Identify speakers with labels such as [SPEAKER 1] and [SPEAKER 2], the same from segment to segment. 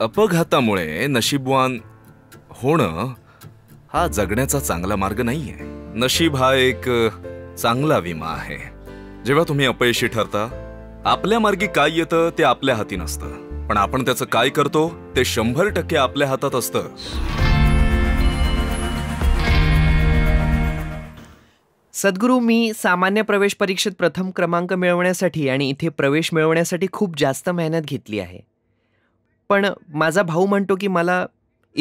[SPEAKER 1] अपघातामुळे नशीबवान होणं हा जगण्याचा चांगला मार्ग नाही आहे नशीब हा एक चांगला विमा आहे जेव्हा तुम्ही अपयशी ठरता आपल्या मार्गी काय येतं ते आपल्या हाती नसतं पण आपण त्याचं काय करतो ते शंभर टक्के आपल्या हातात असतं सद्गुरू मी सामान्य प्रवेश परीक्षेत प्रथम क्रमांक मिळवण्यासाठी आणि इथे प्रवेश मिळवण्यासाठी खूप जास्त मेहनत घेतली आहे पण माझा भाऊ म्हणतो की मला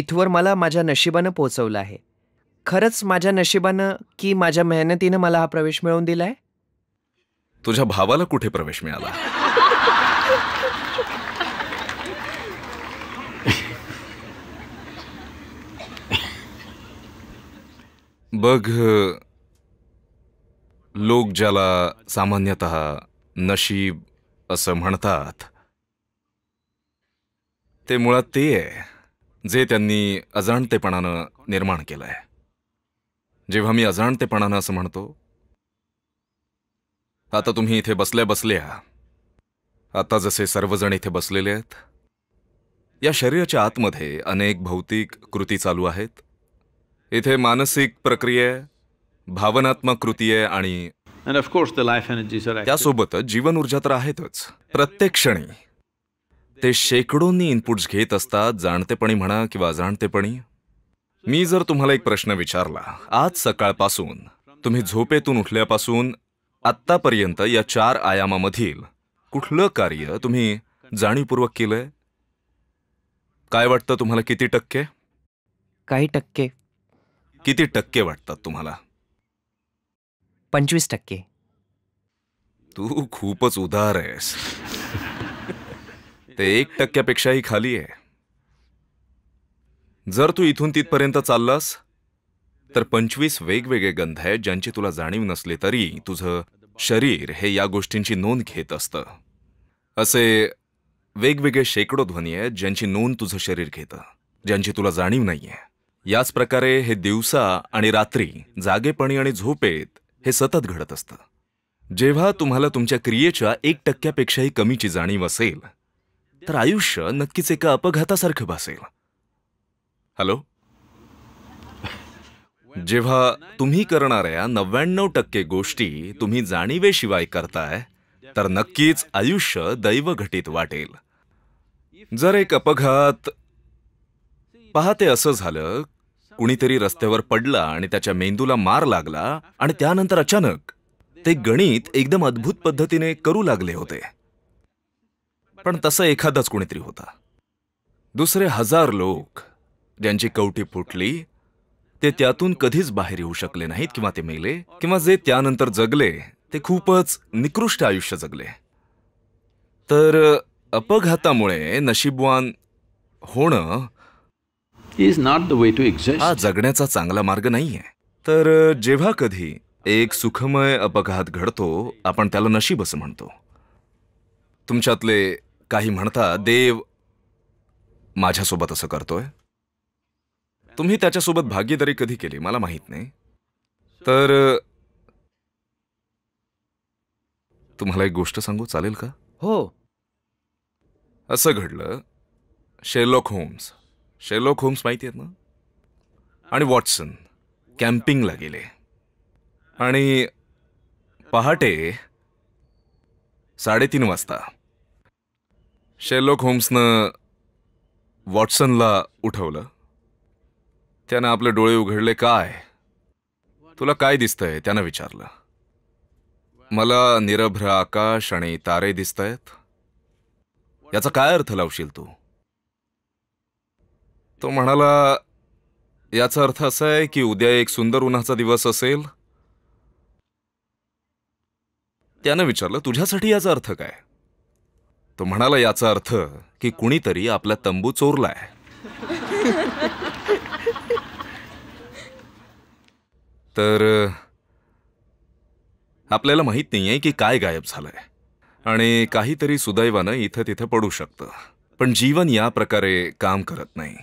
[SPEAKER 1] इथवर मला माझ्या नशिबानं पोचवलं आहे खरंच माझ्या नशिबानं की माझ्या मेहनतीनं मला हा प्रवेश मिळवून दिला तुझ्या भावाला कुठे प्रवेश मिळाला बघ लोक ज्याला सामान्यत नशीब असं म्हणतात ते मुळात ते आहे जे त्यांनी अजाणतेपणानं निर्माण केलं आहे जेव्हा मी अजाणतेपणानं असं म्हणतो आता तुम्ही इथे बसल्या बसल्या आता जसे सर्वजण इथे बसलेले आहेत या शरीराच्या आतमध्ये अनेक भौतिक कृती चालू आहेत इथे मानसिक प्रक्रिया भावनात्मक कृती आहे आणि त्यासोबतच जीवन ऊर्जा तर आहेतच प्रत्येक क्षणी ते शेकडोंनी इनपुट्स घेत असतात जाणतेपणी म्हणा किंवा अजाणतेपणी मी जर तुम्हाला एक प्रश्न विचारला आज सकाळपासून तुम्ही झोपेतून उठल्यापासून आत्तापर्यंत या चार आयामामधील कुठलं कार्य तुम्ही जाणीवपूर्वक केलंय काय वाटतं तुम्हाला किती टक्के काही टक्के किती टक्के वाटतात तुम्हाला पंचवीस टक्के तू खूपच उदार आहेस ते एक टक्क्यापेक्षाही खाली आहे जर तू इथून तिथपर्यंत चाललास तर पंचवीस वेगवेगळे गंध आहेत ज्यांची तुला जाणीव नसले तरी तुझं शरीर हे या गोष्टींची नोंद घेत असतं असे वेगवेगळे शेकडो ध्वनी आहेत ज्यांची नोंद तुझं शरीर घेतं ज्यांची तुला जाणीव नाहीये याच प्रकारे हे दिवसा आणि रात्री जागेपणी आणि झोपेत हे सतत घडत असतं जेव्हा तुम्हाला तुमच्या क्रियेच्या एक टक्क्यापेक्षाही कमीची जाणीव असेल तर आयुष्य नक्कीच एका अपघातासारखं भासेल हॅलो जेव्हा तुम्ही करणाऱ्या नव्याण्णव टक्के गोष्टी तुम्ही जाणीवेशिवाय करताय तर नक्कीच आयुष्य दैवघटित वाटेल जर एक अपघात पाहते असं झालं कुणीतरी रस्त्यावर पडला आणि त्याच्या मेंदूला मार लागला आणि त्यानंतर अचानक ते गणित एकदम अद्भुत पद्धतीने करू लागले होते पण तसं एखादाच कोणीतरी होता दुसरे हजार लोक ज्यांची कवटी फुटली ते त्यातून कधीच बाहेर येऊ शकले नाहीत किंवा ते मेले किंवा जे त्यानंतर जगले ते खूपच निकृष्ट आयुष्य जगले तर अपघातामुळे नशीबवान होणं is not the way to exist हा जगण्याचा चांगला मार्ग नाहीये तर जेव्हा कधी एक सुखमय अपघात घडतो आपण त्याला नशीब असं म्हणतो तुमच्यातले काही म्हणता देव माझ्यासोबत असं करतोय तुम्ही त्याच्यासोबत भागीदारी कधी केली मला माहीत नाही तर तुम्हाला एक गोष्ट सांगू चालेल का हो असं घडलं शेलॉक होम्स शेलॉक होम्स माहिती आहेत ना आणि वॉटसन कॅम्पिंगला गेले आणि पहाटे साडेतीन वाजता शेलोक होम्सनं वॉटसनला उठवलं त्यानं आपले डोळे उघडले काय तुला काय दिसतंय त्यानं विचारलं मला निरभ्र आकाश आणि तारे दिसत याचा काय अर्थ लावशील तू तो म्हणाला याचा अर्थ असा आहे की उद्या एक सुंदर उन्हाचा दिवस असेल त्यानं विचारलं तुझ्यासाठी याचा अर्थ काय तो म्हणाला याचा अर्थ की कुणीतरी आपला तंबू चोरलाय तर आपल्याला माहित नाही आहे की काय गायब झालंय आणि काहीतरी सुदैवानं इथं तिथं पडू शकतं पण जीवन या प्रकारे काम करत नाही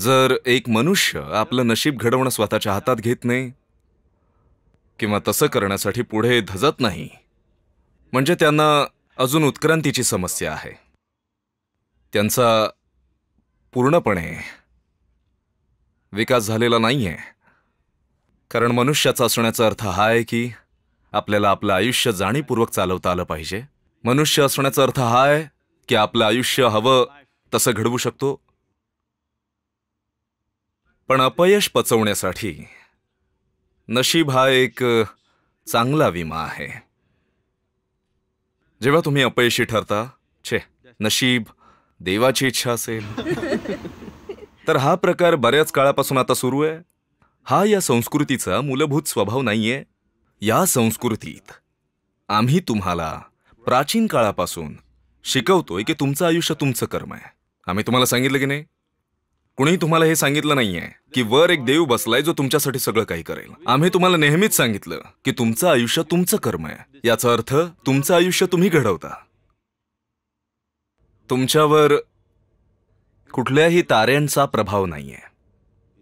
[SPEAKER 1] जर एक मनुष्य आपलं नशीब घडवणं स्वतःच्या हातात घेत नाही किंवा तसं करण्यासाठी पुढे धजत नाही म्हणजे त्यांना अजून उत्क्रांतीची समस्या आहे त्यांचा पूर्णपणे विकास झालेला नाही आहे कारण मनुष्याचा असण्याचा अर्थ हा आहे की आपल्याला आपलं आयुष्य जाणीवपूर्वक चालवता आलं पाहिजे मनुष्य असण्याचा अर्थ हा आहे की आपलं आयुष्य हवं तसं घडवू शकतो पण अपयश पचवण्यासाठी नशीब हा एक चांगला विमा आहे जेव्हा तुम्ही अपयशी ठरता छे नशीब देवाची इच्छा असेल तर हा प्रकार बऱ्याच काळापासून आता सुरू आहे हा या संस्कृतीचा मूलभूत स्वभाव नाहीये या संस्कृतीत आम्ही तुम्हाला प्राचीन काळापासून शिकवतोय की तुमचं आयुष्य तुमचं कर्म आहे आम्ही तुम्हाला सांगितलं की नाही कुणीही तुम्हाला हे सांगितलं नाहीये की वर एक देव बसलाय जो तुमच्यासाठी सगळं काही करेल आम्ही तुम्हाला नेहमीच सांगितलं की तुमचं आयुष्य तुमचं कर्म आहे याचा अर्थ तुमचं आयुष्य तुम्ही घडवता तुमच्यावर कुठल्याही ताऱ्यांचा प्रभाव नाहीये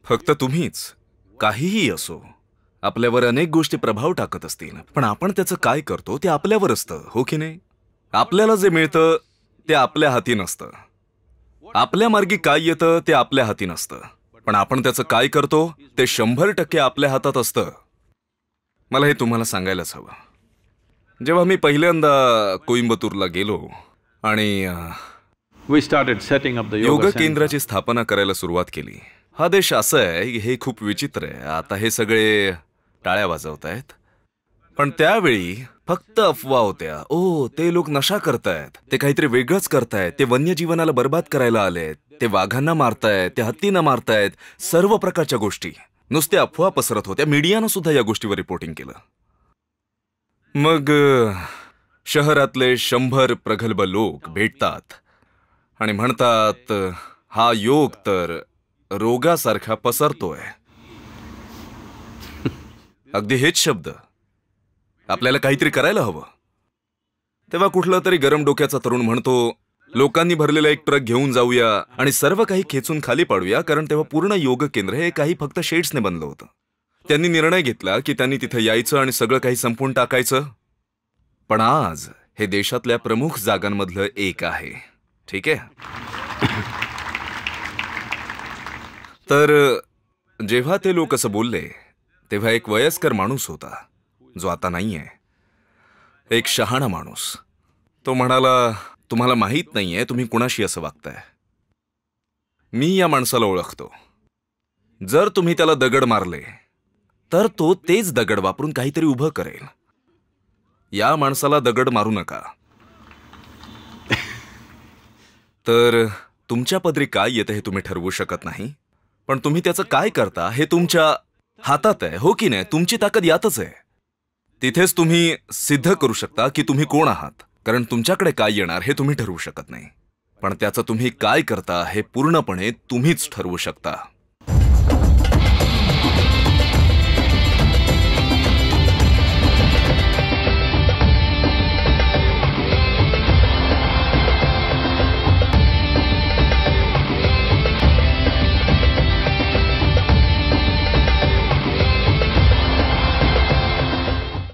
[SPEAKER 1] फक्त तुम्हीच काहीही असो आपल्यावर अनेक गोष्टी प्रभाव टाकत असतील पण आपण त्याचं काय करतो ते आपल्यावर असतं हो की नाही आपल्याला जे मिळतं ते आपल्या हाती नसतं आपल्या मार्गी काय येतं ते आपल्या हाती नसतं पण आपण त्याचं काय करतो ते शंभर टक्के आपल्या हातात असतं मला हे तुम्हाला सांगायलाच हवं जेव्हा मी पहिल्यांदा कोइंबतूरला गेलो आणि योग केंद्राची स्थापना करायला सुरुवात केली हा देश असं आहे हे खूप विचित्र आहे आता हे सगळे टाळ्या वाजवत आहेत पण त्यावेळी फक्त अफवा होत्या ओ ते लोक नशा करतायत ते काहीतरी वेगळंच करतायत ते वन्यजीवनाला बर्बाद करायला आलेत ते वाघांना मारतायत ते हत्तींना मारतायत सर्व प्रकारच्या गोष्टी नुसते अफवा पसरत होत्या मीडियानं सुद्धा या गोष्टीवर रिपोर्टिंग केलं मग शहरातले शंभर प्रगल्भ लोक भेटतात आणि म्हणतात हा योग तर रोगासारखा पसरतोय अगदी हेच शब्द आपल्याला काहीतरी करायला हवं तेव्हा कुठलं तरी गरम डोक्याचा तरुण म्हणतो लोकांनी भरलेला एक ट्रक घेऊन जाऊया आणि सर्व काही खेचून खाली पाडूया कारण तेव्हा पूर्ण योग केंद्र हे काही फक्त शेड्सने बनलं होतं त्यांनी निर्णय घेतला की त्यांनी तिथे यायचं आणि सगळं काही संपून टाकायचं पण आज हे देशातल्या प्रमुख जागांमधलं एक आहे ठीक आहे तर जेव्हा ते लोक असं बोलले तेव्हा एक वयस्कर माणूस होता जो आता नाही आहे एक शहाणा माणूस तो म्हणाला तुम्हाला माहीत नाही आहे तुम्ही कुणाशी असं वागताय मी या माणसाला ओळखतो जर तुम्ही त्याला दगड मारले तर तो तेच दगड वापरून काहीतरी उभं करेल या माणसाला दगड मारू नका तर तुमच्या पदरी काय येतं हे तुम्ही ठरवू शकत नाही पण तुम्ही त्याचं काय करता हे तुमच्या हातात आहे हो की नाही तुमची ताकद यातच आहे तिथेच तुम्ही सिद्ध करू शकता की तुम्ही कोण आहात कारण तुमच्याकडे काय येणार हे तुम्ही ठरवू शकत नाही पण त्याचं तुम्ही काय करता हे पूर्णपणे तुम्हीच ठरवू शकता